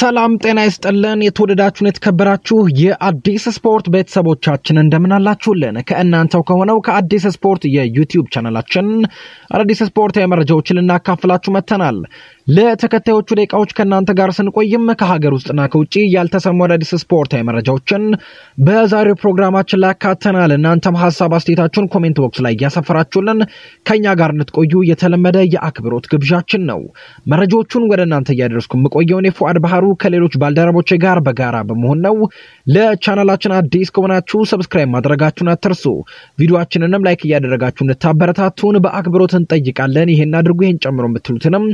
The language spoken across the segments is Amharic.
ሰላም ጤና ይስጥልን። የተወደዳችሁን የተከበራችሁ የአዲስ ስፖርት ቤተሰቦቻችን እንደምን አላችሁልን? ከእናንተው ከሆነው ከአዲስ ስፖርት የዩቲዩብ ቻናላችን አዳዲስ ስፖርታዊ መረጃዎችን ልናካፍላችሁ መጥተናል። ለተከታዮቹ ደቂቃዎች ከእናንተ ጋር ስንቆይም ከሀገር ውስጥና ከውጭ ያልተሰሙ አዳዲስ ስፖርታዊ መረጃዎችን በዛሬው ፕሮግራማችን ላይ አካተናል። እናንተም ሀሳብ አስተያየታችሁን ኮሜንት ቦክስ ላይ እያሰፈራችሁልን ከእኛ ጋር እንድትቆዩ የተለመደ የአክብሮት ግብዣችን ነው። መረጃዎቹን ወደ እናንተ እያደረስኩ የምቆየው የፉአድ ባህሩ ከሌሎች ባልደረቦቼ ጋር በጋራ በመሆን ነው። ለቻናላችን አዲስ ከሆናችሁ ሰብስክራይብ ማድረጋችሁን አትርሱ። ቪዲዮችንንም ላይክ እያደረጋችሁ እንድታበረታቱን በአክብሮት እንጠይቃለን። ይሄን አድርጉ፣ ይህን ጨምሮ የምትሉትንም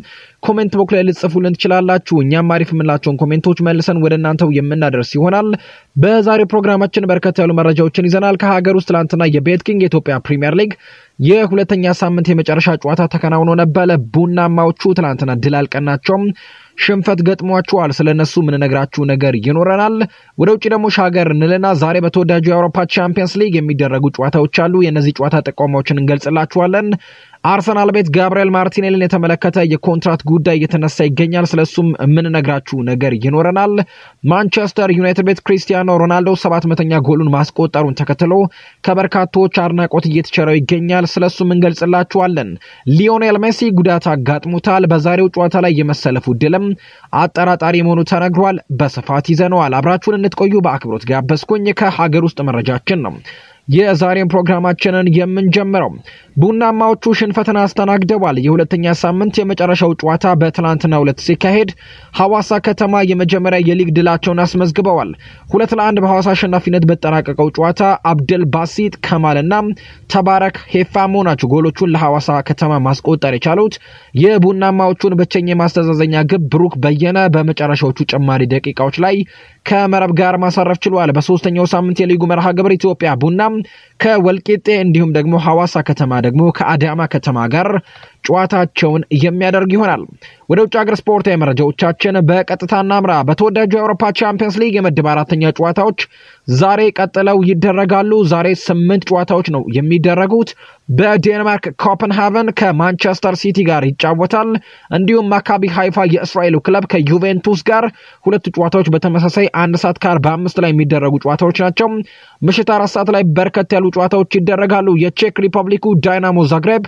ኮሜንት ቦክስ ላይ ልጽፉልን ትችላላችሁ። እኛም አሪፍ የምንላቸውን ኮሜንቶች መልሰን ወደ እናንተው የምናደርስ ይሆናል። በዛሬው ፕሮግራማችን በርከት ያሉ መረጃዎችን ይዘናል። ከሀገር ውስጥ ትላንትና የቤትኪንግ ኢትዮጵያ የኢትዮጵያ ፕሪሚየር ሊግ የሁለተኛ ሳምንት የመጨረሻ ጨዋታ ተከናውኖ ነበረ። ቡናማዎቹ ትላንትና ድል አልቀናቸውም፣ ሽንፈት ገጥሟቸዋል። ስለነሱ የምንነግራችሁ ነገር ይኖረናል። ወደ ውጭ ደግሞ ሻገር እንልና ዛሬ በተወዳጁ የአውሮፓ ቻምፒየንስ ሊግ የሚደረጉ ጨዋታዎች አሉ። የእነዚህ ጨዋታ ጥቆማዎችን እንገልጽላችኋለን። አርሰናል ቤት ጋብርኤል ማርቲኔልን የተመለከተ የኮንትራት ጉዳይ እየተነሳ ይገኛል። ስለሱም የምንነግራችሁ ነገር ይኖረናል። ማንቸስተር ዩናይትድ ቤት ክሪስቲያኖ ሮናልዶ ሰባት መተኛ ጎሉን ማስቆጠሩን ተከትሎ ከበርካቶች አድናቆት እየተቸረው ይገኛል። ስለሱም እንገልጽላችኋለን። ሊዮኔል ሜሲ ጉዳት አጋጥሞታል። በዛሬው ጨዋታ ላይ የመሰለፉ ድልም አጠራጣሪ መሆኑ ተነግሯል። በስፋት ይዘነዋል። አብራችሁን እንትቆዩ በአክብሮት ጋበዝኩኝ። ከሀገር ውስጥ መረጃችን ነው። የዛሬን ፕሮግራማችንን የምንጀምረው ቡናማዎቹ ሽንፈትን አስተናግደዋል። የሁለተኛ ሳምንት የመጨረሻው ጨዋታ በትላንትናው ዕለት ሲካሄድ ሐዋሳ ከተማ የመጀመሪያ የሊግ ድላቸውን አስመዝግበዋል። ሁለት ለአንድ በሐዋሳ አሸናፊነት በጠናቀቀው ጨዋታ አብደል ባሲጥ ከማልና ተባረክ ሄፋሞ ናቸው ጎሎቹን ለሐዋሳ ከተማ ማስቆጠር የቻሉት። የቡናማዎቹን ብቸኛ የማስተዛዘኛ ግብ ብሩክ በየነ በመጨረሻዎቹ ጭማሪ ደቂቃዎች ላይ ከመረብ ጋር ማሳረፍ ችሏል። በሶስተኛው ሳምንት የሊጉ መርሃ ግብር ኢትዮጵያ ቡና ከወልቂጤ እንዲሁም ደግሞ ሐዋሳ ከተማ ደግሞ ከአዳማ ከተማ ጋር ጨዋታቸውን የሚያደርግ ይሆናል። ወደ ውጭ ሀገር ስፖርታዊ መረጃዎቻችን በቀጥታ እናምራ። በተወዳጁ የአውሮፓ ቻምፒየንስ ሊግ የምድብ አራተኛ ጨዋታዎች ዛሬ ቀጥለው ይደረጋሉ። ዛሬ ስምንት ጨዋታዎች ነው የሚደረጉት። በዴንማርክ ኮፐንሃቨን ከማንቸስተር ሲቲ ጋር ይጫወታል። እንዲሁም ማካቢ ሃይፋ የእስራኤሉ ክለብ ከዩቬንቱስ ጋር ሁለቱ ጨዋታዎች በተመሳሳይ አንድ ሰዓት ከአርባ አምስት ላይ የሚደረጉ ጨዋታዎች ናቸው። ምሽት አራት ሰዓት ላይ በርከት ያሉ ጨዋታዎች ይደረጋሉ። የቼክ ሪፐብሊኩ ዳይናሞ ዛግሬብ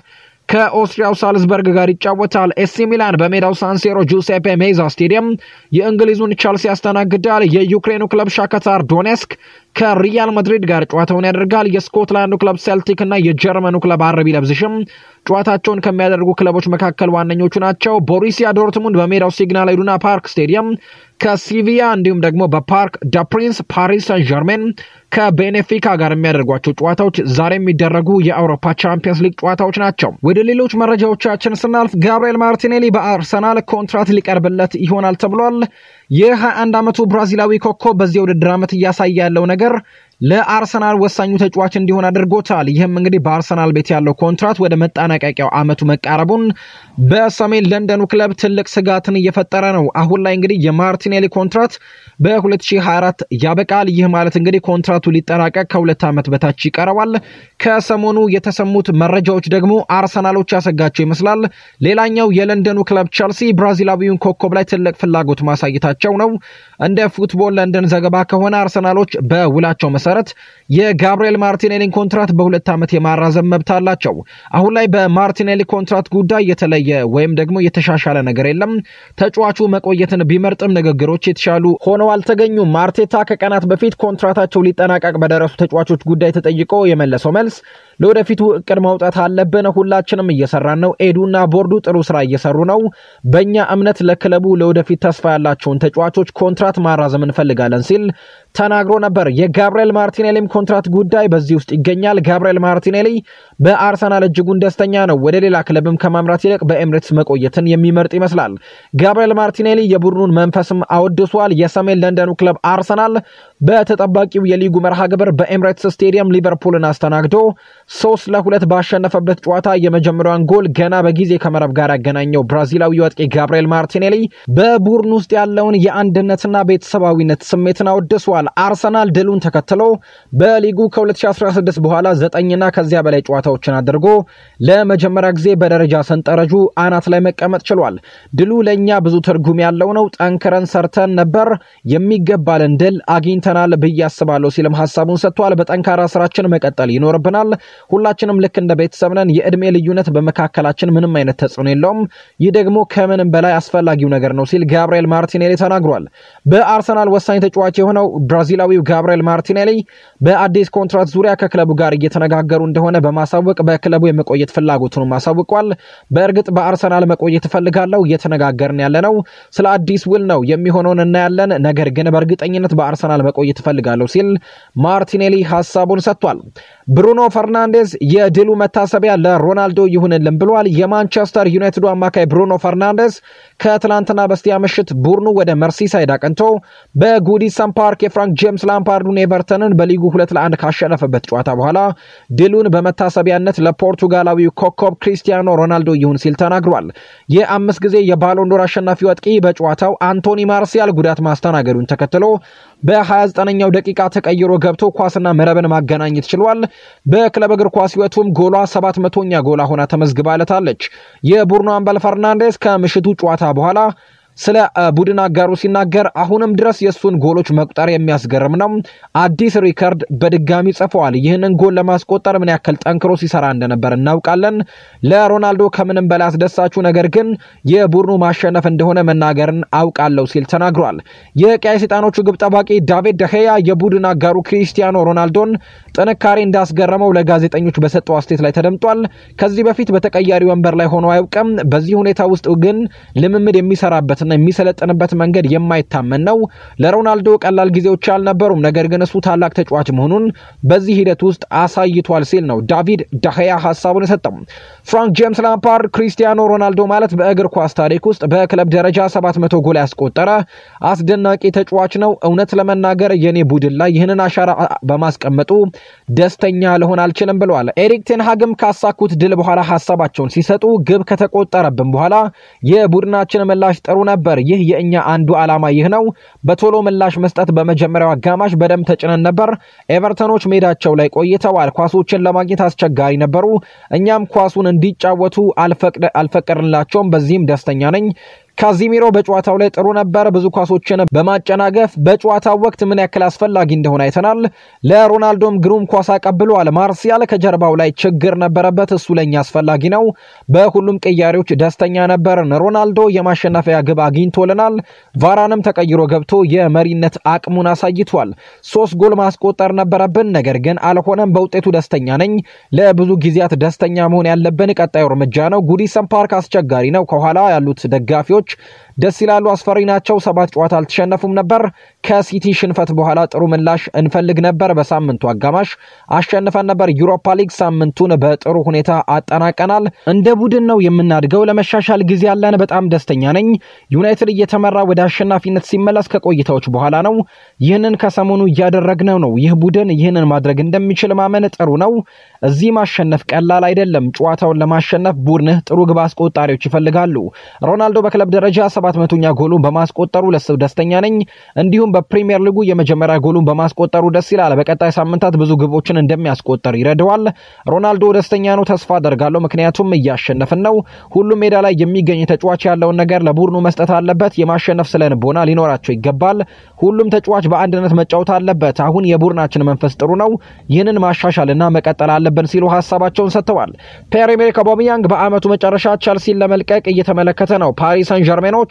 ከኦስትሪያው ሳልዝበርግ ጋር ይጫወታል። ኤሲ ሚላን በሜዳው ሳንሴሮ ጁሴፔ ሜዛ ስቴዲየም የእንግሊዙን ቻልሲ ያስተናግዳል። የዩክሬኑ ክለብ ሻከታር ዶኔስክ ከሪያል ማድሪድ ጋር ጨዋታውን ያደርጋል። የስኮትላንዱ ክለብ ሴልቲክ እና የጀርመኑ ክለብ አረቢ ለብዝሽም ጨዋታቸውን ከሚያደርጉ ክለቦች መካከል ዋነኞቹ ናቸው። ቦሪሲያ ዶርትሙንድ በሜዳው ሲግናል ኢዱና ፓርክ ስቴዲየም ከሲቪያ እንዲሁም ደግሞ በፓርክ ደ ፕሪንስ ፓሪስ ሰን ጀርሜን ከቤኔፊካ ጋር የሚያደርጓቸው ጨዋታዎች ዛሬ የሚደረጉ የአውሮፓ ቻምፒየንስ ሊግ ጨዋታዎች ናቸው። ወደ ሌሎች መረጃዎቻችን ስናልፍ ጋብርኤል ማርቲኔሊ በአርሰናል ኮንትራት ሊቀርብለት ይሆናል ተብሏል። የ21 ዓመቱ ብራዚላዊ ኮከብ በዚህ ውድድር ዓመት እያሳየ ያለው ነገር ለአርሰናል ወሳኙ ተጫዋች እንዲሆን አድርጎታል። ይህም እንግዲህ በአርሰናል ቤት ያለው ኮንትራት ወደ መጠናቀቂያው አመቱ መቃረቡን በሰሜን ለንደኑ ክለብ ትልቅ ስጋትን እየፈጠረ ነው። አሁን ላይ እንግዲህ የማርቲኔሊ ኮንትራት በ2024 ያበቃል። ይህ ማለት እንግዲህ ኮንትራቱ ሊጠናቀቅ ከሁለት ዓመት በታች ይቀረዋል። ከሰሞኑ የተሰሙት መረጃዎች ደግሞ አርሰናሎች ያሰጋቸው ይመስላል። ሌላኛው የለንደኑ ክለብ ቸልሲ ብራዚላዊውን ኮከብ ላይ ትልቅ ፍላጎት ማሳየታቸው ነው። እንደ ፉትቦል ለንደን ዘገባ ከሆነ አርሰናሎች በውላቸው መሰረት የጋብርኤል ማርቲኔሊን ኮንትራት በሁለት ዓመት የማራዘም መብት አላቸው። አሁን ላይ በማርቲኔሊ ኮንትራት ጉዳይ የተለየ ወይም ደግሞ የተሻሻለ ነገር የለም። ተጫዋቹ መቆየትን ቢመርጥም ንግግሮች የተሻሉ ሆነው አልተገኙም። ማርቴታ ከቀናት በፊት ኮንትራታቸው ሊጠናቀቅ በደረሱ ተጫዋቾች ጉዳይ ተጠይቆ የመለሰው መልስ ለወደፊቱ እቅድ ማውጣት አለብን፣ ሁላችንም እየሰራን ነው። ኤዱና ቦርዱ ጥሩ ስራ እየሰሩ ነው። በእኛ እምነት ለክለቡ ለወደፊት ተስፋ ያላቸውን ተጫዋቾች ኮንትራት ማራዘም እንፈልጋለን ሲል ተናግሮ ነበር። የጋብርኤል ማርቲኔሊም የኮንትራት ጉዳይ በዚህ ውስጥ ይገኛል። ጋብርኤል ማርቲኔሊ በአርሰናል እጅጉን ደስተኛ ነው። ወደ ሌላ ክለብም ከማምራት ይልቅ በኤምሬትስ መቆየትን የሚመርጥ ይመስላል። ጋብርኤል ማርቲኔሊ የቡድኑን መንፈስም አወድሷል። የሰሜን ለንደኑ ክለብ አርሰናል በተጠባቂው የሊጉ መርሃ ግብር በኤምሬትስ ስቴዲየም ሊቨርፑልን አስተናግዶ ሶስት ለሁለት ባሸነፈበት ጨዋታ የመጀመሪያውን ጎል ገና በጊዜ ከመረብ ጋር ያገናኘው ብራዚላዊ አጥቂ ጋብርኤል ማርቲኔሊ በቡድን ውስጥ ያለውን የአንድነትና ቤተሰባዊነት ስሜትን አወድሷል። አርሰናል ድሉን ተከትሎ በሊጉ ከ2016 በኋላ ዘጠኝና ከዚያ በላይ ጨዋታዎችን አድርጎ ለመጀመሪያ ጊዜ በደረጃ ሰንጠረዡ አናት ላይ መቀመጥ ችሏል። ድሉ ለእኛ ብዙ ትርጉም ያለው ነው። ጠንክረን ሰርተን ነበር፣ የሚገባልን ድል አግኝተናል ብዬ አስባለሁ ሲልም ሀሳቡን ሰጥቷል። በጠንካራ ስራችን መቀጠል ይኖርብናል። ሁላችንም ልክ እንደ ቤተሰብ ነን። የእድሜ ልዩነት በመካከላችን ምንም አይነት ተጽዕኖ የለውም። ይህ ደግሞ ከምንም በላይ አስፈላጊው ነገር ነው ሲል ጋብርኤል ማርቲኔሊ ተናግሯል። በአርሰናል ወሳኝ ተጫዋች የሆነው ብራዚላዊው ጋብርኤል ማርቲኔሊ በአዲስ ኮንትራት ዙሪያ ከክለቡ ጋር እየተነጋገሩ እንደሆነ በማሳወቅ በክለቡ የመቆየት ፍላጎቱንም አሳውቋል። በእርግጥ በአርሰናል መቆየት እፈልጋለሁ፣ እየተነጋገርን ያለ ነው፣ ስለ አዲስ ውል ነው የሚሆነውን እናያለን፣ ነገር ግን በእርግጠኝነት በአርሰናል መቆየት እፈልጋለሁ ሲል ማርቲኔሊ ሀሳቡን ሰጥቷል። ብሩኖ ፈርናንዴዝ የድሉ መታሰቢያ ለሮናልዶ ይሁንልን ብሏል። የማንቸስተር ዩናይትዱ አማካይ ብሩኖ ፈርናንዴዝ ከትላንትና በስቲያ ምሽት ቡድኑ ወደ መርሲሳይድ አቅንቶ በጉዲሰን ፓርክ የፍራንክ ጄምስ ላምፓርዱን ኤቨርተንን በሊጉ ሁለት ለአንድ ካሸነፈበት ጨዋታ በኋላ ድሉን በመታሰቢያነት ለፖርቱጋላዊው ኮከብ ክሪስቲያኖ ሮናልዶ ይሁን ሲል ተናግሯል። የአምስት ጊዜ የባሎንዶር አሸናፊ አጥቂ በጨዋታው አንቶኒ ማርሲያል ጉዳት ማስተናገዱን ተከትሎ በ29ኛው ደቂቃ ተቀይሮ ገብቶ ኳስና መረብን ማገናኘት ችሏል። በክለብ እግር ኳስ ህይወቱም ጎሏ ሰባት መቶኛ ጎላ ሆና ተመዝግባለታለች። የቡርኖ አምበል ፈርናንዴስ ከምሽቱ ጨዋታ በኋላ ስለ ቡድን አጋሩ ሲናገር አሁንም ድረስ የእሱን ጎሎች መቁጠር የሚያስገርም ነው። አዲስ ሪከርድ በድጋሚ ጽፈዋል። ይህንን ጎል ለማስቆጠር ምን ያክል ጠንክሮ ሲሰራ እንደነበር እናውቃለን። ለሮናልዶ ከምንም በላይ አስደሳችሁ ነገር ግን የቡድኑ ማሸነፍ እንደሆነ መናገርን አውቃለሁ ሲል ተናግሯል። የቀይ ሰይጣኖቹ ግብ ጠባቂ ዳቪድ ደሄያ የቡድን አጋሩ ክሪስቲያኖ ሮናልዶን ጥንካሬ እንዳስገረመው ለጋዜጠኞች በሰጠው አስተያየት ላይ ተደምጧል። ከዚህ በፊት በተቀያሪ ወንበር ላይ ሆኖ አያውቅም። በዚህ ሁኔታ ውስጥ ግን ልምምድ የሚሰራበትና የሚሰለጥንበት መንገድ የማይታመን ነው። ለሮናልዶ ቀላል ጊዜዎች አልነበሩም። ነገር ግን እሱ ታላቅ ተጫዋች መሆኑን በዚህ ሂደት ውስጥ አሳይቷል ሲል ነው ዳቪድ ዳህያ ሀሳቡን የሰጠው። ፍራንክ ጄምስ ላምፓርድ ክሪስቲያኖ ሮናልዶ ማለት በእግር ኳስ ታሪክ ውስጥ በክለብ ደረጃ 700 ጎል ያስቆጠረ አስደናቂ ተጫዋች ነው። እውነት ለመናገር የኔ ቡድን ላይ ይህንን አሻራ በማስቀመጡ ደስተኛ ልሆን አልችልም ብለዋል። ኤሪክ ቴንሃግም ካሳኩት ድል በኋላ ሀሳባቸውን ሲሰጡ ግብ ከተቆጠረብን በኋላ የቡድናችን ምላሽ ጥሩ ነበር። ይህ የእኛ አንዱ ዓላማ ይህ ነው። በቶሎ ምላሽ መስጠት በመጀመሪያው አጋማሽ በደንብ ተጭነን ነበር። ኤቨርተኖች ሜዳቸው ላይ ቆይተዋል። ኳሶችን ለማግኘት አስቸጋሪ ነበሩ። እኛም ኳሱን እንዲጫወቱ አልፈቀድንላቸውም። በዚህም ደስተኛ ነኝ። ካዚሚሮ በጨዋታው ላይ ጥሩ ነበር። ብዙ ኳሶችን በማጨናገፍ በጨዋታው ወቅት ምን ያክል አስፈላጊ እንደሆነ አይተናል። ለሮናልዶም ግሩም ኳስ አቀብሏል። ማርሲያል ከጀርባው ላይ ችግር ነበረበት። እሱ ለኛ አስፈላጊ ነው። በሁሉም ቅያሬዎች ደስተኛ ነበርን። ሮናልዶ የማሸነፊያ ግብ አግኝቶልናል። ቫራንም ተቀይሮ ገብቶ የመሪነት አቅሙን አሳይቷል። ሶስት ጎል ማስቆጠር ነበረብን፣ ነገር ግን አልሆነም። በውጤቱ ደስተኛ ነኝ። ለብዙ ጊዜያት ደስተኛ መሆን ያለብን ቀጣዩ እርምጃ ነው። ጉዲሰን ፓርክ አስቸጋሪ ነው። ከኋላ ያሉት ደጋፊዎች coach ደስ ይላሉ፣ አስፈሪ ናቸው። ሰባት ጨዋታ አልተሸነፉም ነበር። ከሲቲ ሽንፈት በኋላ ጥሩ ምላሽ እንፈልግ ነበር። በሳምንቱ አጋማሽ አሸንፈን ነበር። ዩሮፓ ሊግ ሳምንቱን በጥሩ ሁኔታ አጠናቀናል። እንደ ቡድን ነው የምናድገው። ለመሻሻል ጊዜ ያለን፣ በጣም ደስተኛ ነኝ። ዩናይትድ እየተመራ ወደ አሸናፊነት ሲመለስ ከቆይታዎች በኋላ ነው። ይህንን ከሰሞኑ እያደረግነው ነው። ይህ ቡድን ይህንን ማድረግ እንደሚችል ማመን ጥሩ ነው። እዚህ ማሸነፍ ቀላል አይደለም። ጨዋታውን ለማሸነፍ ቡድንህ ጥሩ ግብ አስቆጣሪዎች ይፈልጋሉ። ሮናልዶ በክለብ ደረጃ ሰባት መቶኛ ጎሉን በማስቆጠሩ ለስብ ደስተኛ ነኝ። እንዲሁም በፕሪሚየር ሊጉ የመጀመሪያ ጎሉን በማስቆጠሩ ደስ ይላል። በቀጣይ ሳምንታት ብዙ ግቦችን እንደሚያስቆጠር ይረደዋል። ሮናልዶ ደስተኛ ነው፣ ተስፋ አደርጋለሁ። ምክንያቱም እያሸነፍን ነው። ሁሉም ሜዳ ላይ የሚገኝ ተጫዋች ያለውን ነገር ለቡድኑ መስጠት አለበት። የማሸነፍ ስለንቦና ሊኖራቸው ይገባል። ሁሉም ተጫዋች በአንድነት መጫወት አለበት። አሁን የቡድናችን መንፈስ ጥሩ ነው። ይህንን ማሻሻልና መቀጠል አለብን ሲሉ ሀሳባቸውን ሰጥተዋል። ፒየር ኤሜሪክ አውባሜያንግ በአመቱ መጨረሻ ቸልሲን ለመልቀቅ እየተመለከተ ነው። ፓሪስ ሰን ጀርሜኖች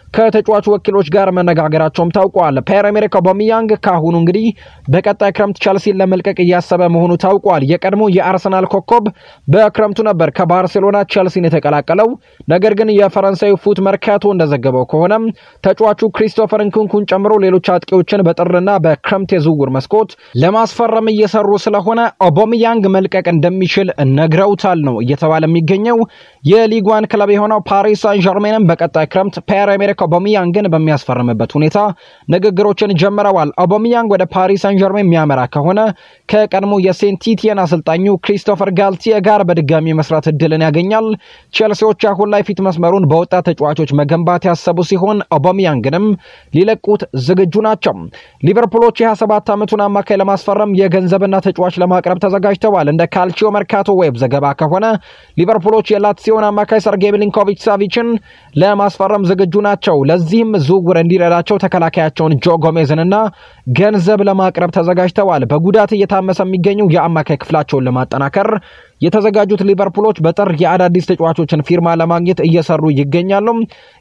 ከተጫዋቹ ወኪሎች ጋር መነጋገራቸውም ታውቋል። ፒየር አሜሪካ ኦባሚያንግ ከአሁኑ እንግዲህ በቀጣይ ክረምት ቸልሲን ለመልቀቅ እያሰበ መሆኑ ታውቋል። የቀድሞ የአርሰናል ኮከብ በክረምቱ ነበር ከባርሴሎና ቸልሲን የተቀላቀለው። ነገር ግን የፈረንሳዩ ፉት መርካቶ እንደዘገበው ከሆነ ተጫዋቹ ክሪስቶፈር ንኩንኩን ጨምሮ ሌሎች አጥቂዎችን በጥርና በክረምት የዝውውር መስኮት ለማስፈረም እየሰሩ ስለሆነ ኦባሚያንግ መልቀቅ እንደሚችል ነግረውታል ነው እየተባለ የሚገኘው። የሊጓን ክለብ የሆነው ፓሪስ ሳን ዠርሜንም በቀጣይ ክረምት ፒየር ኤሜሪክ ከኦባሚያንግ ግን በሚያስፈርምበት ሁኔታ ንግግሮችን ጀምረዋል። ኦባሚያንግ ወደ ፓሪስ ሰን ጀርሜን የሚያመራ ከሆነ ከቀድሞ የሴንቲቲየን አሰልጣኙ ክሪስቶፈር ጋልቲየ ጋር በድጋሚ መስራት እድልን ያገኛል። ቼልሲዎች አሁን ላይ ፊት መስመሩን በወጣት ተጫዋቾች መገንባት ያሰቡ ሲሆን ኦባሚያንግንም ሊለቁት ዝግጁ ናቸው። ሊቨርፑሎች የ27 ዓመቱን አማካይ ለማስፈረም የገንዘብና ተጫዋች ለማቅረብ ተዘጋጅተዋል። እንደ ካልቺዮ መርካቶ ዌብ ዘገባ ከሆነ ሊቨርፑሎች የላትሲዮን አማካይ ሰርጌ ሚሊንኮቪች ሳቪችን ለማስፈረም ዝግጁ ናቸው። ናቸው። ለዚህም ዝውውር እንዲረዳቸው ተከላካያቸውን ጆ ጎሜዝንና ገንዘብ ለማቅረብ ተዘጋጅተዋል። በጉዳት እየታመሰ የሚገኘው የአማካይ ክፍላቸውን ለማጠናከር የተዘጋጁት ሊቨርፑሎች በጥር የአዳዲስ ተጫዋቾችን ፊርማ ለማግኘት እየሰሩ ይገኛሉ።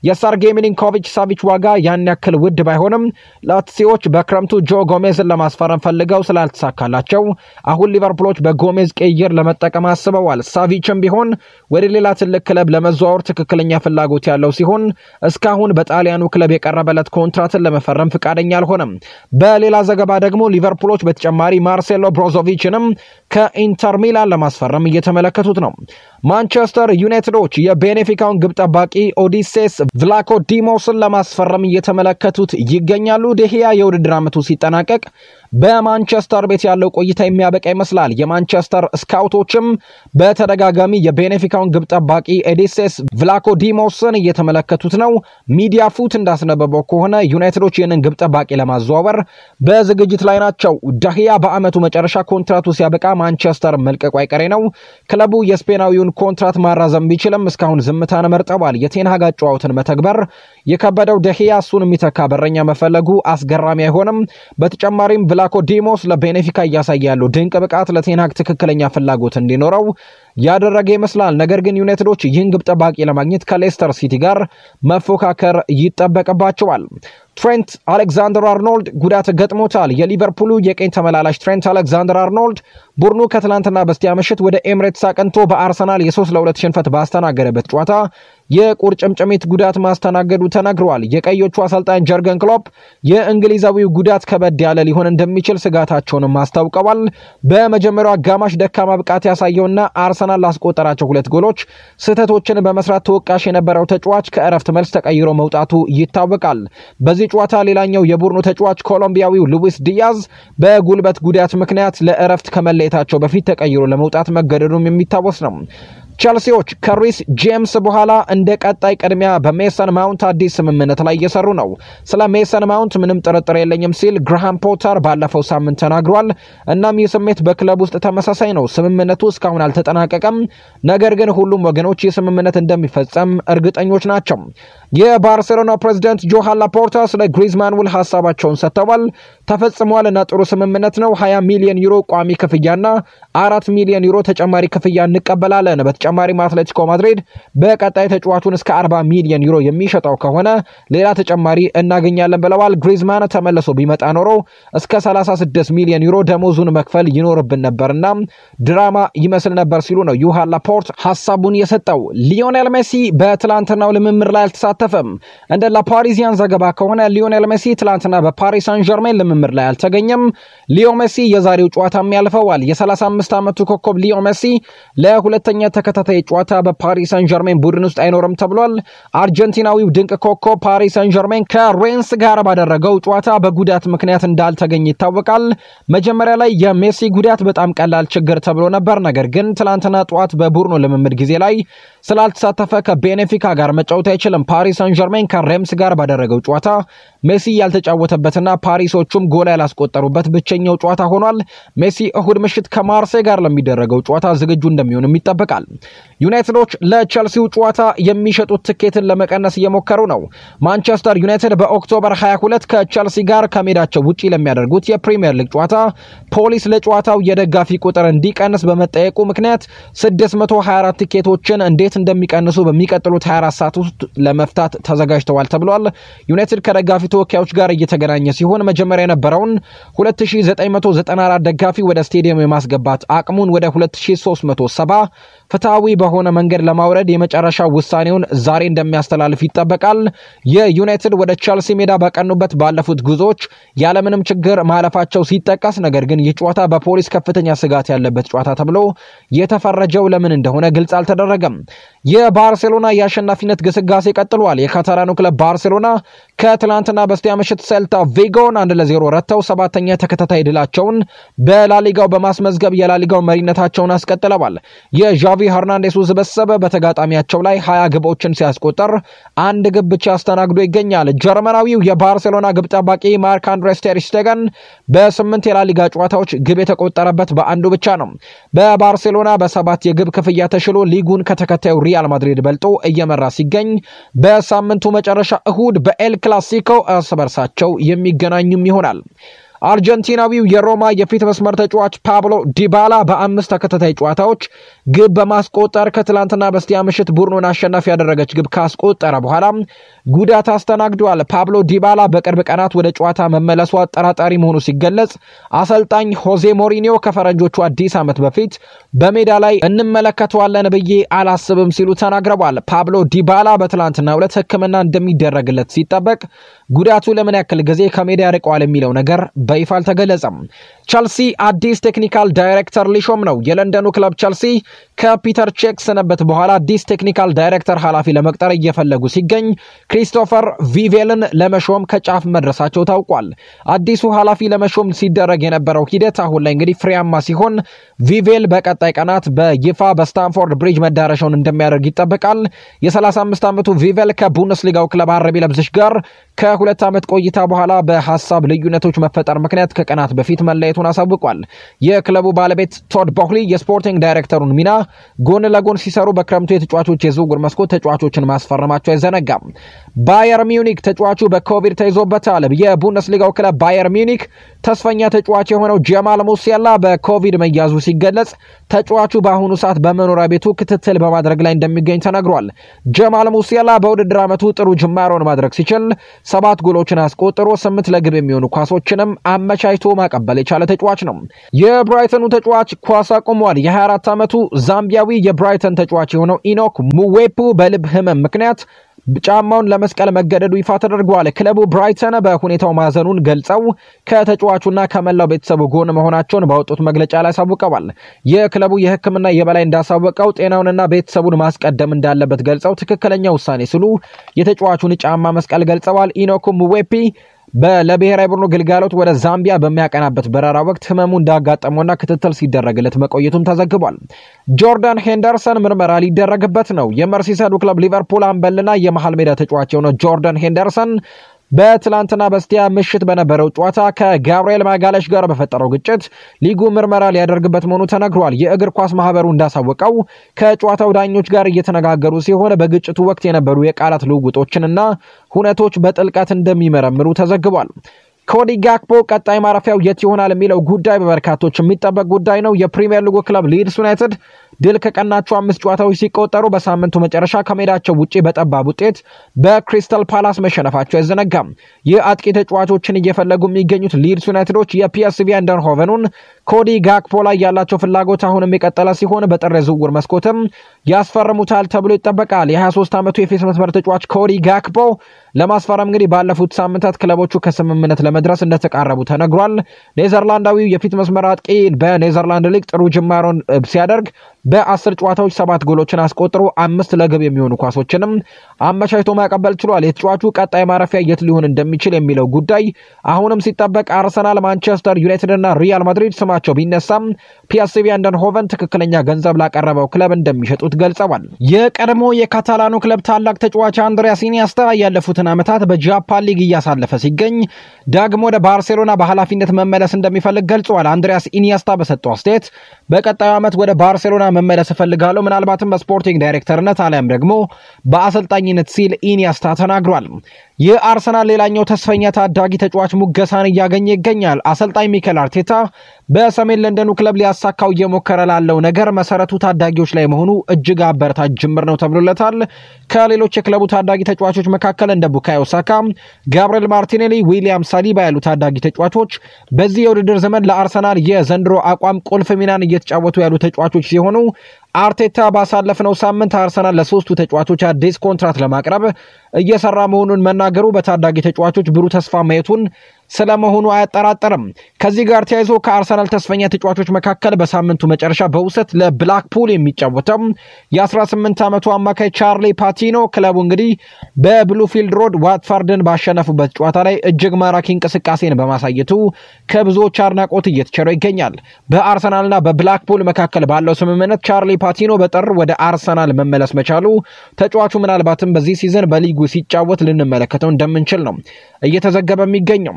የሰርጌ ሚሊንኮቪች ሳቪች ዋጋ ያን ያክል ውድ ባይሆንም ላትሲዎች በክረምቱ ጆ ጎሜዝን ለማስፈረም ፈልገው ስላልተሳካላቸው አሁን ሊቨርፑሎች በጎሜዝ ቅይር ለመጠቀም አስበዋል። ሳቪችም ቢሆን ወደ ሌላ ትልቅ ክለብ ለመዘዋወር ትክክለኛ ፍላጎት ያለው ሲሆን እስካሁን በጣሊያኑ ክለብ የቀረበለት ኮንትራትን ለመፈረም ፍቃደኛ አልሆነም። በሌላ ዘገባ ደግሞ ሊቨርፑሎች በተጨማሪ ማርሴሎ ብሮዞቪችንም ከኢንተር ሚላን ለማስፈረም እየተመለከቱት ነው። ማንቸስተር ዩናይትዶች የቤኔፊካውን ግብ ጠባቂ ኦዲሴስ ቭላኮ ዲሞስን ለማስፈረም እየተመለከቱት ይገኛሉ። ደህያ የውድድር ዓመቱ ሲጠናቀቅ በማንቸስተር ቤት ያለው ቆይታ የሚያበቃ ይመስላል። የማንቸስተር ስካውቶችም በተደጋጋሚ የቤኔፊካውን ግብ ጠባቂ ኤዲሴስ ቭላኮ ዲሞስን እየተመለከቱት ነው። ሚዲያ ፉት እንዳስነበበው ከሆነ ዩናይትዶች ይህንን ግብ ጠባቂ ለማዘዋወር በዝግጅት ላይ ናቸው። ዳህያ በአመቱ መጨረሻ ኮንትራቱ ሲያበቃ ማንቸስተር መልቀቁ አይቀሬ ነው። ክለቡ የስፔናዊውን ኮንትራት ማራዘም ቢችልም እስካሁን ዝምታን መርጠዋል። የቴንሃግ አጨዋወትን መተግበር የከበደው ደህያ እሱን የሚተካ በረኛ መፈለጉ አስገራሚ አይሆንም። በተጨማሪም ዲሞስ ለቤኔፊካ እያሳየ ያለው ድንቅ ብቃት ለቴንሃግ ትክክለኛ ፍላጎት እንዲኖረው ያደረገ ይመስላል። ነገር ግን ዩናይትዶች ይህን ግብ ጠባቂ ለማግኘት ከሌስተር ሲቲ ጋር መፎካከር ይጠበቅባቸዋል። ትሬንት አሌክዛንደር አርኖልድ ጉዳት ገጥሞታል። የሊቨርፑሉ የቀኝ ተመላላሽ ትሬንት አሌክዛንደር አርኖልድ ቡድኑ ከትላንትና በስቲያ ምሽት ወደ ኤምሬትስ አቅንቶ በአርሰናል የ3ስት ለ2 ሽንፈት ባስተናገደበት ጨዋታ የቁርጭምጭሚት ጉዳት ማስተናገዱ ተነግሯል። የቀዮቹ አሰልጣኝ ጀርገን ክሎፕ የእንግሊዛዊው ጉዳት ከበድ ያለ ሊሆን እንደሚችል ስጋታቸውንም አስታውቀዋል። በመጀመሪያው አጋማሽ ደካማ ብቃት ያሳየውና አርሰናል ላስቆጠራቸው ሁለት ጎሎች ስህተቶችን በመስራት ተወቃሽ የነበረው ተጫዋች ከእረፍት መልስ ተቀይሮ መውጣቱ ይታወቃል። በዚህ ጨዋታ ሌላኛው የቡድኑ ተጫዋች ኮሎምቢያዊው ሉዊስ ዲያዝ በጉልበት ጉዳት ምክንያት ለእረፍት ከመለየታቸው በፊት ተቀይሮ ለመውጣት መገደዱም የሚታወስ ነው። ቸልሲዎች ከሪስ ጄምስ በኋላ እንደ ቀጣይ ቅድሚያ በሜሰን ማውንት አዲስ ስምምነት ላይ እየሰሩ ነው። ስለ ሜሰን ማውንት ምንም ጥርጥር የለኝም ሲል ግርሃም ፖተር ባለፈው ሳምንት ተናግሯል። እናም ይህ ስሜት በክለብ ውስጥ ተመሳሳይ ነው። ስምምነቱ እስካሁን አልተጠናቀቀም፣ ነገር ግን ሁሉም ወገኖች ይህ ስምምነት እንደሚፈጸም እርግጠኞች ናቸው። የባርሴሎና ፕሬዚደንት ጆሃን ላፖርታ ስለ ግሪዝማን ውል ሀሳባቸውን ሰጥተዋል። ተፈጽሟልና ጥሩ ስምምነት ነው። 20 ሚሊዮን ዩሮ ቋሚ ክፍያና አራት ሚሊዮን ዩሮ ተጨማሪ ክፍያ እንቀበላለን። በተጨማሪም አትሌቲኮ ማድሪድ በቀጣይ ተጫዋቹን እስከ 40 ሚሊዮን ዩሮ የሚሸጠው ከሆነ ሌላ ተጨማሪ እናገኛለን ብለዋል። ግሪዝማን ተመልሶ ቢመጣ ኖሮ እስከ 36 ሚሊዮን ዩሮ ደሞዙን መክፈል ይኖርብን ነበርና ድራማ ይመስል ነበር ሲሉ ነው ዩሃን ላፖርት ሀሳቡን የሰጠው። ሊዮኔል ሜሲ በትላንትናው ልምምድ ላይ አልተሳ አልተሳተፈም። እንደ ላፓሪዚያን ዘገባ ከሆነ ሊዮኔል ሜሲ ትላንትና በፓሪስ ሳን ዠርሜን ልምምድ ላይ አልተገኘም። ሊዮ ሜሲ የዛሬው ጨዋታም ያልፈዋል። የ35 ዓመቱ ኮከብ ሊዮ ሜሲ ለሁለተኛ ተከታታይ ጨዋታ በፓሪስ ሳን ዠርሜን ቡድን ውስጥ አይኖርም ተብሏል። አርጀንቲናዊው ድንቅ ኮከብ ፓሪስ ሳን ዠርሜን ከሬንስ ጋር ባደረገው ጨዋታ በጉዳት ምክንያት እንዳልተገኘ ይታወቃል። መጀመሪያ ላይ የሜሲ ጉዳት በጣም ቀላል ችግር ተብሎ ነበር። ነገር ግን ትላንትና ጠዋት በቡድኑ ልምምድ ጊዜ ላይ ስላልተሳተፈ ከቤኔፊካ ጋር መጫወት አይችልም። ፓሪስ ፓሪስ ሳን ዠርሜን ከሬምስ ጋር ባደረገው ጨዋታ ሜሲ ያልተጫወተበትና ፓሪሶቹም ጎል ያላስቆጠሩበት ብቸኛው ጨዋታ ሆኗል። ሜሲ እሁድ ምሽት ከማርሴይ ጋር ለሚደረገው ጨዋታ ዝግጁ እንደሚሆንም ይጠበቃል። ዩናይትዶች ለቸልሲው ጨዋታ የሚሸጡት ትኬትን ለመቀነስ እየሞከሩ ነው። ማንቸስተር ዩናይትድ በኦክቶበር 22 ከቸልሲ ጋር ከሜዳቸው ውጪ ለሚያደርጉት የፕሪምየር ሊግ ጨዋታ ፖሊስ ለጨዋታው የደጋፊ ቁጥር እንዲቀንስ በመጠየቁ ምክንያት 624 ትኬቶችን እንዴት እንደሚቀንሱ በሚቀጥሉት 24 ሰዓት ውስጥ ለመፍታት ለመፍታት ተዘጋጅተዋል ተብሏል። ዩናይትድ ከደጋፊ ተወካዮች ጋር እየተገናኘ ሲሆን መጀመሪያ የነበረውን 2994 ደጋፊ ወደ ስቴዲየም የማስገባት አቅሙን ወደ 2370 ፍትሐዊ በሆነ መንገድ ለማውረድ የመጨረሻ ውሳኔውን ዛሬ እንደሚያስተላልፍ ይጠበቃል። የዩናይትድ ወደ ቸልሲ ሜዳ በቀኑበት ባለፉት ጉዞዎች ያለምንም ችግር ማለፋቸው ሲጠቀስ፣ ነገር ግን ይህ ጨዋታ በፖሊስ ከፍተኛ ስጋት ያለበት ጨዋታ ተብሎ የተፈረጀው ለምን እንደሆነ ግልጽ አልተደረገም። የባርሴሎና የአሸናፊነት ግስጋሴ ቀጥሏል። የካታላኑ ክለብ ባርሴሎና ከትላንትና በስቲያ ምሽት ሰልታ ቪጎን አንድ ለዜሮ ረተው ሰባተኛ ተከታታይ ድላቸውን በላሊጋው በማስመዝገብ የላሊጋው መሪነታቸውን አስቀጥለዋል። የዣቪ ሀርናንዴሱ ስብስብ በተጋጣሚያቸው ላይ ሀያ ግቦችን ሲያስቆጠር አንድ ግብ ብቻ አስተናግዶ ይገኛል። ጀርመናዊው የባርሴሎና ግብ ጠባቂ ማርክ አንድሬስ ቴርሽቴገን በስምንት የላሊጋ ጨዋታዎች ግብ የተቆጠረበት በአንዱ ብቻ ነው። በባርሴሎና በሰባት የግብ ክፍያ ተሽሎ ሊጉን ከተከታዩ ሪያል ማድሪድ በልጦ እየመራ ሲገኝ በሳምንቱ መጨረሻ እሁድ በኤል ክላሲኮ እርስ በርሳቸው የሚገናኙም ይሆናል። አርጀንቲናዊው የሮማ የፊት መስመር ተጫዋች ፓብሎ ዲባላ በአምስት ተከታታይ ጨዋታዎች ግብ በማስቆጠር ከትላንትና በስቲያ ምሽት ቡድኑን አሸናፊ ያደረገች ግብ ካስቆጠረ በኋላ ጉዳት አስተናግደዋል። ፓብሎ ዲባላ በቅርብ ቀናት ወደ ጨዋታ መመለሱ አጠራጣሪ መሆኑ ሲገለጽ፣ አሰልጣኝ ሆዜ ሞሪኒዮ ከፈረንጆቹ አዲስ ዓመት በፊት በሜዳ ላይ እንመለከተዋለን ብዬ አላስብም ሲሉ ተናግረዋል። ፓብሎ ዲባላ በትላንትና ዕለት ሕክምና እንደሚደረግለት ሲጠበቅ ጉዳቱ ለምን ያክል ጊዜ ከሜዳ ያርቀዋል የሚለው ነገር በይፋ አልተገለጸም። ቸልሲ አዲስ ቴክኒካል ዳይሬክተር ሊሾም ነው። የለንደኑ ክለብ ቸልሲ ከፒተር ቼክ ስነበት በኋላ አዲስ ቴክኒካል ዳይሬክተር ኃላፊ ለመቅጠር እየፈለጉ ሲገኝ ክሪስቶፈር ቪቬልን ለመሾም ከጫፍ መድረሳቸው ታውቋል። አዲሱ ኃላፊ ለመሾም ሲደረግ የነበረው ሂደት አሁን ላይ እንግዲህ ፍሬያማ ሲሆን ቪቬል በቀጣይ ቀናት በይፋ በስታንፎርድ ብሪጅ መዳረሻውን እንደሚያደርግ ይጠበቃል። የ35 ዓመቱ ቪቬል ከቡንደስሊጋው ክለብ አረቢ ለብዝሽ ጋር ከሁለት ዓመት ቆይታ በኋላ በሀሳብ ልዩነቶች መፈጠር ምክንያት ከቀናት በፊት መለየቱን አሳውቋል። የክለቡ ባለቤት ቶድ ቦክሊ የስፖርቲንግ ዳይሬክተሩን ሚና ጎን ለጎን ሲሰሩ በክረምቱ የተጫዋቾች የዝውውር መስኮት ተጫዋቾችን ማስፈረማቸው አይዘነጋም። ባየር ሚዩኒክ ተጫዋቹ በኮቪድ ተይዞበታል። የቡንደስሊጋው ክለብ ባየር ሚዩኒክ ተስፈኛ ተጫዋች የሆነው ጀማል ሙሲያላ በኮቪድ መያዙ ሲገለጽ ተጫዋቹ በአሁኑ ሰዓት በመኖሪያ ቤቱ ክትትል በማድረግ ላይ እንደሚገኝ ተነግሯል። ጀማል ሙሲያላ በውድድር ዓመቱ ጥሩ ጅማሮን ማድረግ ሲችል ሰባት ጎሎችን አስቆጥሮ ስምንት ለግብ የሚሆኑ ኳሶችንም አመቻችቶ ማቀበል የቻለ ተጫዋች ነው። የብራይተኑ ተጫዋች ኳስ አቁሟል። የ24 ዓመቱ ዛምቢያዊ የብራይተን ተጫዋች የሆነው ኢኖክ ሙዌፑ በልብ ህመም ምክንያት ጫማውን ለመስቀል መገደዱ ይፋ ተደርጓል። ክለቡ ብራይተን በሁኔታው ማዘኑን ገልጸው ከተጫዋቹና ከመላው ቤተሰቡ ጎን መሆናቸውን ባወጡት መግለጫ ላይ አሳውቀዋል። የክለቡ የሕክምና የበላይ እንዳሳወቀው ጤናውንና ቤተሰቡን ማስቀደም እንዳለበት ገልጸው ትክክለኛ ውሳኔ ሲሉ የተጫዋቹን ጫማ መስቀል ገልጸዋል። ኢኖኩም ዌፒ ለብሔራዊ ቡድኑ ግልጋሎት ወደ ዛምቢያ በሚያቀናበት በረራ ወቅት ህመሙ እንዳጋጠመውና ክትትል ሲደረግለት መቆየቱም ተዘግቧል። ጆርዳን ሄንደርሰን ምርመራ ሊደረግበት ነው። የመርሲሰዱ ክለብ ሊቨርፑል አምበልና የመሀል ሜዳ ተጫዋች የሆነው ጆርዳን ሄንደርሰን በትላንትና በስቲያ ምሽት በነበረው ጨዋታ ከጋብርኤል ማጋለሽ ጋር በፈጠረው ግጭት ሊጉ ምርመራ ሊያደርግበት መሆኑ ተነግሯል። የእግር ኳስ ማህበሩ እንዳሳወቀው ከጨዋታው ዳኞች ጋር እየተነጋገሩ ሲሆን በግጭቱ ወቅት የነበሩ የቃላት ልውውጦችንና ሁነቶች በጥልቀት እንደሚመረምሩ ተዘግቧል። ኮዲ ጋክፖ ቀጣይ ማረፊያው የት ይሆናል የሚለው ጉዳይ በበርካቶች የሚጠበቅ ጉዳይ ነው። የፕሪምየር ሊጉ ክለብ ሊድስ ዩናይትድ ድል ከቀናቸው አምስት ጨዋታዎች ሲቆጠሩ በሳምንቱ መጨረሻ ከሜዳቸው ውጪ በጠባብ ውጤት በክሪስታል ፓላስ መሸነፋቸው አይዘነጋም። ይህ አጥቂ ተጫዋቾችን እየፈለጉ የሚገኙት ሊድስ ዩናይትዶች የፒኤስቪ አይንድሆቨኑን ኮዲ ጋክፖ ላይ ያላቸው ፍላጎት አሁን የሚቀጠለ ሲሆን በጥር ዝውውር መስኮትም ያስፈርሙታል ተብሎ ይጠበቃል። የ23 ዓመቱ የፊት መስመር ተጫዋች ኮዲ ጋክፖ ለማስፈረም እንግዲህ ባለፉት ሳምንታት ክለቦቹ ከስምምነት ለመድረስ እንደተቃረቡ ተነግሯል። ኔዘርላንዳዊው የፊት መስመር አጥቂ በኔዘርላንድ ሊግ ጥሩ ጅማሮን ሲያደርግ በአስር ጨዋታዎች ሰባት ጎሎችን አስቆጥሮ አምስት ለግብ የሚሆኑ ኳሶችንም አመቻችቶ ማቀበል ችሏል። የተጫዋቹ ቀጣይ ማረፊያ የት ሊሆን እንደሚችል የሚለው ጉዳይ አሁንም ሲጠበቅ፣ አርሰናል፣ ማንቸስተር ዩናይትድ እና ሪያል ማድሪድ ስማቸው ቢነሳም ፒኤስቪ አይንድሆቨን ትክክለኛ ገንዘብ ላቀረበው ክለብ እንደሚሸጡት ገልጸዋል። የቀድሞ የካታላኑ ክለብ ታላቅ ተጫዋች አንድሪያስ ኢኒያስታ ያለፉትን ዓመታት በጃፓን ሊግ እያሳለፈ ሲገኝ ዳግሞ ወደ ባርሴሎና በኃላፊነት መመለስ እንደሚፈልግ ገልጸዋል። አንድሪያስ ኢኒያስታ በሰጠው አስተያየት በቀጣዩ ዓመት ወደ ባርሴሎና መመለስ እፈልጋለሁ፣ ምናልባትም በስፖርቲንግ ዳይሬክተርነት አሊያም ደግሞ በአሰልጣኝነት ሲል ኢኒያስታ ተናግሯል። የአርሰናል ሌላኛው ተስፈኛ ታዳጊ ተጫዋች ሙገሳን እያገኘ ይገኛል። አሰልጣኝ ሚኬል አርቴታ በሰሜን ለንደኑ ክለብ ሊያሳካው እየሞከረ ላለው ነገር መሰረቱ ታዳጊዎች ላይ መሆኑ እጅግ አበረታች ጅምር ነው ተብሎለታል። ከሌሎች የክለቡ ታዳጊ ተጫዋቾች መካከል እንደ ቡካዮ ሳካ፣ ጋብርኤል ማርቲኔሊ፣ ዊሊያም ሳሊባ ያሉ ታዳጊ ተጫዋቾች በዚህ የውድድር ዘመን ለአርሰናል የዘንድሮ አቋም ቁልፍ ሚናን እየተጫወቱ ያሉ ተጫዋቾች ሲሆኑ አርቴታ ባሳለፍነው ሳምንት አርሰናል ለሶስቱ ተጫዋቾች አዲስ ኮንትራት ለማቅረብ እየሰራ መሆኑን መናገሩ በታዳጊ ተጫዋቾች ብሩህ ተስፋ ማየቱን ስለመሆኑ አያጠራጠርም። ከዚህ ጋር ተያይዞ ከአርሰናል ተስፈኛ ተጫዋቾች መካከል በሳምንቱ መጨረሻ በውሰት ለብላክፑል የሚጫወተው የ18 ዓመቱ አማካይ ቻርሊ ፓቲኖ ክለቡ እንግዲህ በብሉፊልድ ሮድ ዋትፋርድን ባሸነፉበት ጨዋታ ላይ እጅግ ማራኪ እንቅስቃሴን በማሳየቱ ከብዙዎች አድናቆት እየተቸረው ይገኛል። በአርሰናልና በብላክፑል መካከል ባለው ስምምነት ቻርሊ ፓቲኖ በጥር ወደ አርሰናል መመለስ መቻሉ ተጫዋቹ ምናልባትም በዚህ ሲዘን በሊጉ ሲጫወት ልንመለከተው እንደምንችል ነው እየተዘገበ የሚገኘው።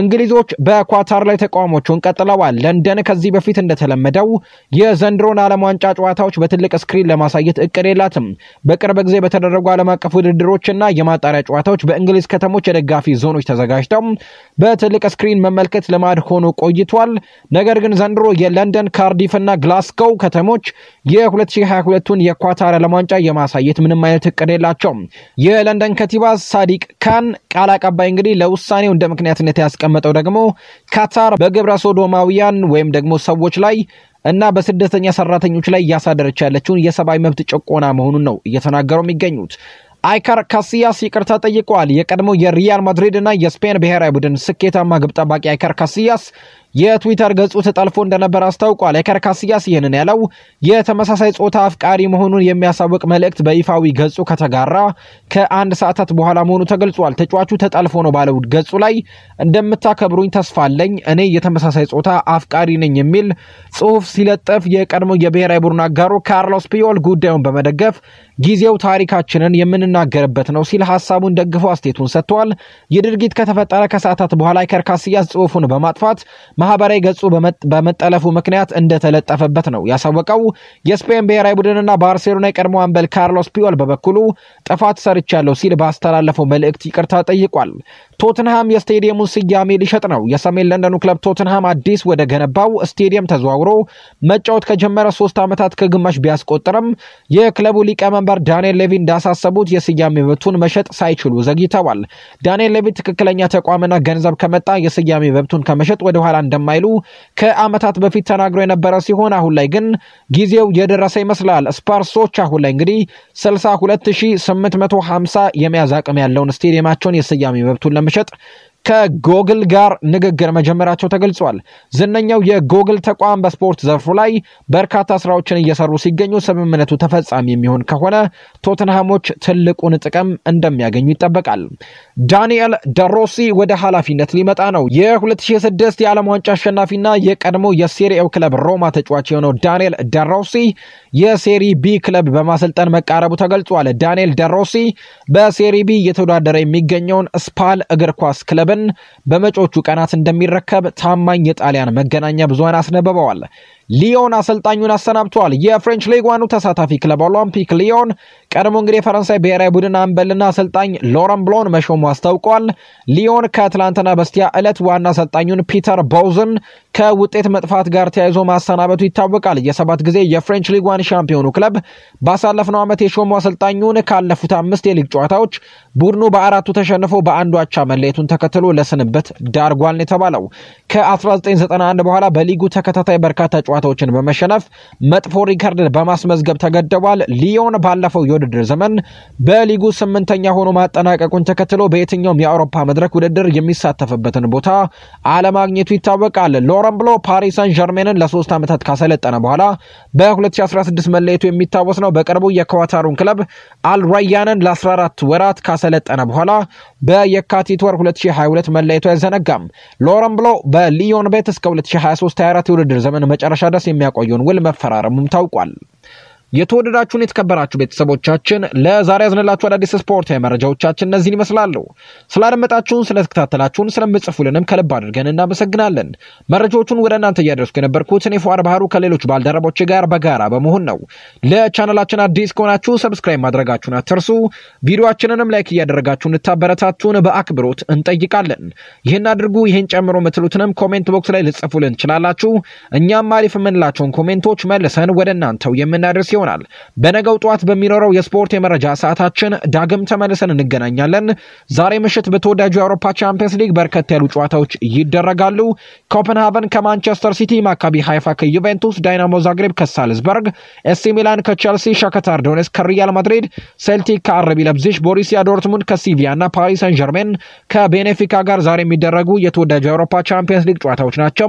እንግሊዞች በኳታር ላይ ተቃውሞቹን ቀጥለዋል። ለንደን ከዚህ በፊት እንደተለመደው የዘንድሮን ዓለም ዋንጫ ጨዋታዎች በትልቅ ስክሪን ለማሳየት እቅድ የላትም። በቅርብ ጊዜ በተደረጉ ዓለም አቀፍ ውድድሮችና የማጣሪያ ጨዋታዎች በእንግሊዝ ከተሞች የደጋፊ ዞኖች ተዘጋጅተው በትልቅ ስክሪን መመልከት ልማድ ሆኖ ቆይቷል። ነገር ግን ዘንድሮ የለንደን ካርዲፍ እና ግላስጎው ከተሞች የ2022ቱን የኳታር ዓለም ዋንጫ የማሳየት ምንም አይነት እቅድ የላቸውም። የለንደን ከቲባ ሳዲቅ ካን ቃል አቀባይ እንግዲህ ለውሳኔው እንደ ምክንያትነት ያስቀ የተቀመጠው ደግሞ ካታር በግብረ ሶዶማውያን ወይም ደግሞ ሰዎች ላይ እና በስደተኛ ሰራተኞች ላይ እያሳደረች ያለችውን የሰብአዊ መብት ጭቆና መሆኑን ነው እየተናገሩ የሚገኙት። አይካር ካሲያስ ይቅርታ ጠይቀዋል። የቀድሞ የሪያል ማድሪድ እና የስፔን ብሔራዊ ቡድን ስኬታማ ግብ ጠባቂ አይካር ካሲያስ የትዊተር ገጹ ተጠልፎ እንደነበር አስታውቋል። ኤከር ካስያስ ይህንን ያለው የተመሳሳይ ጾታ አፍቃሪ መሆኑን የሚያሳውቅ መልእክት በይፋዊ ገጹ ከተጋራ ከአንድ ሰዓታት በኋላ መሆኑ ተገልጿል። ተጫዋቹ ተጠልፎ ነው ባለው ገጹ ላይ እንደምታከብሩኝ ተስፋ አለኝ፣ እኔ የተመሳሳይ ጾታ አፍቃሪ ነኝ የሚል ጽሑፍ ሲለጠፍ የቀድሞ የብሔራዊ ቡድን አጋሩ ካርሎስ ፒዮል ጉዳዩን በመደገፍ ጊዜው ታሪካችንን የምንናገርበት ነው ሲል ሀሳቡን ደግፎ አስቴቱን ሰጥቷል። ይህ ድርጊት ከተፈጠረ ከሰዓታት በኋላ ኤከር ካስያስ ጽሑፉን በማጥፋት ማህበራዊ ገጹ በመጠለፉ ምክንያት እንደተለጠፈበት ነው ያሳወቀው። የስፔን ብሔራዊ ቡድንና ባርሴሎና የቀድሞ አምበል ካርሎስ ፒዮል በበኩሉ ጥፋት ሰርቻለሁ ሲል ባስተላለፈው መልእክት ይቅርታ ጠይቋል። ቶትንሃም የስቴዲየሙን ስያሜ ሊሸጥ ነው። የሰሜን ለንደኑ ክለብ ቶትንሃም አዲስ ወደ ገነባው ስቴዲየም ተዘዋውሮ መጫወት ከጀመረ ሶስት ዓመታት ከግማሽ ቢያስቆጥርም የክለቡ ሊቀመንበር ዳንኤል ሌቪ እንዳሳሰቡት የስያሜ መብቱን መሸጥ ሳይችሉ ዘግይተዋል። ዳንኤል ሌቪ ትክክለኛ ተቋምና ገንዘብ ከመጣ የስያሜ መብቱን ከመሸጥ ወደኋላ እንደማይሉ ከዓመታት በፊት ተናግሮ የነበረ ሲሆን አሁን ላይ ግን ጊዜው የደረሰ ይመስላል። ስፓርሶች አሁን ላይ እንግዲህ 62850 የመያዝ አቅም ያለውን ስቴዲየማቸውን የስያሜ መብቱን ለመሸጥ ከጎግል ጋር ንግግር መጀመራቸው ተገልጿል። ዝነኛው የጎግል ተቋም በስፖርት ዘርፉ ላይ በርካታ ስራዎችን እየሰሩ ሲገኙ ስምምነቱ ተፈጻሚ የሚሆን ከሆነ ቶተንሃሞች ትልቁን ጥቅም እንደሚያገኙ ይጠበቃል። ዳንኤል ደሮሲ ወደ ኃላፊነት ሊመጣ ነው። የ2006 የዓለም ዋንጫ አሸናፊና የቀድሞ የሴሪኤው ክለብ ሮማ ተጫዋች የሆነው ዳንኤል ደሮሲ የሴሪ ቢ ክለብ በማሰልጠን መቃረቡ ተገልጿል። ዳንኤል ደሮሲ በሴሪ ቢ እየተወዳደረ የሚገኘውን ስፓል እግር ኳስ ክለብን በመጪዎቹ ቀናት እንደሚረከብ ታማኝ የጣሊያን መገናኛ ብዙሃን አስነብበዋል። ሊዮን አሰልጣኙን አሰናብቷል። የፍሬንች ሊግ ዋኑ ተሳታፊ ክለብ ኦሎምፒክ ሊዮን ቀድሞ እንግዲህ የፈረንሳይ ብሔራዊ ቡድን አምበልና አሰልጣኝ ሎረን ብሎን መሾሙ አስታውቋል። ሊዮን ከትላንትና በስቲያ ዕለት ዋና አሰልጣኙን ፒተር ቦውዝን ከውጤት መጥፋት ጋር ተያይዞ ማሰናበቱ ይታወቃል። የሰባት ጊዜ የፍሬንች ሊግ ዋን ሻምፒዮኑ ክለብ ባሳለፍነው ዓመት የሾሙ አሰልጣኙን ካለፉት አምስት የሊግ ጨዋታዎች ቡድኑ በአራቱ ተሸንፎ በአንዱ አቻ መለየቱን ተከትሎ ለስንብት ዳርጓል የተባለው። ከ1991 በኋላ በሊጉ ተከታታይ በርካታ ጨዋታዎችን በመሸነፍ መጥፎ ሪከርድን በማስመዝገብ ተገድቧል። ሊዮን ባለፈው የውድድር ዘመን በሊጉ ስምንተኛ ሆኖ ማጠናቀቁን ተከትሎ በየትኛውም የአውሮፓ መድረክ ውድድር የሚሳተፍበትን ቦታ አለማግኘቱ ይታወቃል። አልኖረም ብሎ ፓሪስ ሰን ዠርሜንን ለሶስት ዓመታት ካሰለጠነ በኋላ በ2016 መለየቱ የሚታወስ ነው። በቅርቡ የኳታሩን ክለብ አልራያንን ለ14 ወራት ካሰለጠነ በኋላ በየካቲት ወር 2022 መለየቱ አይዘነጋም። ሎረን ብሎ በሊዮን ቤት እስከ 2023/24 የውድድር ዘመን መጨረሻ ድረስ የሚያቆየውን ውል መፈራረሙም ታውቋል። የተወደዳችሁን የተከበራችሁ ቤተሰቦቻችን ለዛሬ ያዝንላችሁ አዳዲስ ስፖርታዊ መረጃዎቻችን እነዚህን ይመስላሉ። ስላደመጣችሁን፣ ስለተከታተላችሁን፣ ስለምጽፉልንም ከልብ አድርገን እናመሰግናለን። መረጃዎቹን ወደ እናንተ እያደረስኩ የነበርኩት እኔ ፏር ባህሩ ከሌሎች ባልደረቦች ጋር በጋራ በመሆን ነው። ለቻናላችን አዲስ ከሆናችሁ ሰብስክራይብ ማድረጋችሁን አትርሱ። ቪዲዮችንንም ላይክ እያደረጋችሁ እንታበረታቱን በአክብሮት እንጠይቃለን። ይህን አድርጉ። ይህን ጨምሮ ምትሉትንም ኮሜንት ቦክስ ላይ ልጽፉልን ትችላላችሁ። እኛም አሪፍ የምንላቸውን ኮሜንቶች መልሰን ወደ እናንተው የምናደርስ ይሆናል። ይሆናል። በነገው ጠዋት በሚኖረው የስፖርት የመረጃ ሰዓታችን ዳግም ተመልሰን እንገናኛለን። ዛሬ ምሽት በተወዳጁ የአውሮፓ ቻምፒየንስ ሊግ በርከት ያሉ ጨዋታዎች ይደረጋሉ። ኮፐንሃቨን ከማንቸስተር ሲቲ፣ ማካቢ ሃይፋ ከዩቬንቱስ፣ ዳይናሞ ዛግሬብ ከሳልዝበርግ፣ ኤሲ ሚላን ከቼልሲ፣ ሻከታር ዶኔስ ከሪያል ማድሪድ፣ ሴልቲክ ከአረቢ ለብዚሽ፣ ቦሪሲያ ዶርትሙንድ ከሲቪያ እና ፓሪስ ሰን ጀርሜን ከቤኔፊካ ጋር ዛሬ የሚደረጉ የተወዳጁ የአውሮፓ ቻምፒየንስ ሊግ ጨዋታዎች ናቸው።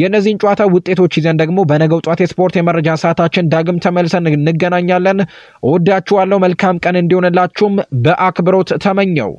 የእነዚህን ጨዋታ ውጤቶች ይዘን ደግሞ በነገው ጠዋት የስፖርት የመረጃ ሰዓታችን ዳግም ተመልሰን እንገናኛለን። እወዳችኋለሁ። መልካም ቀን እንዲሆንላችሁም በአክብሮት ተመኘው።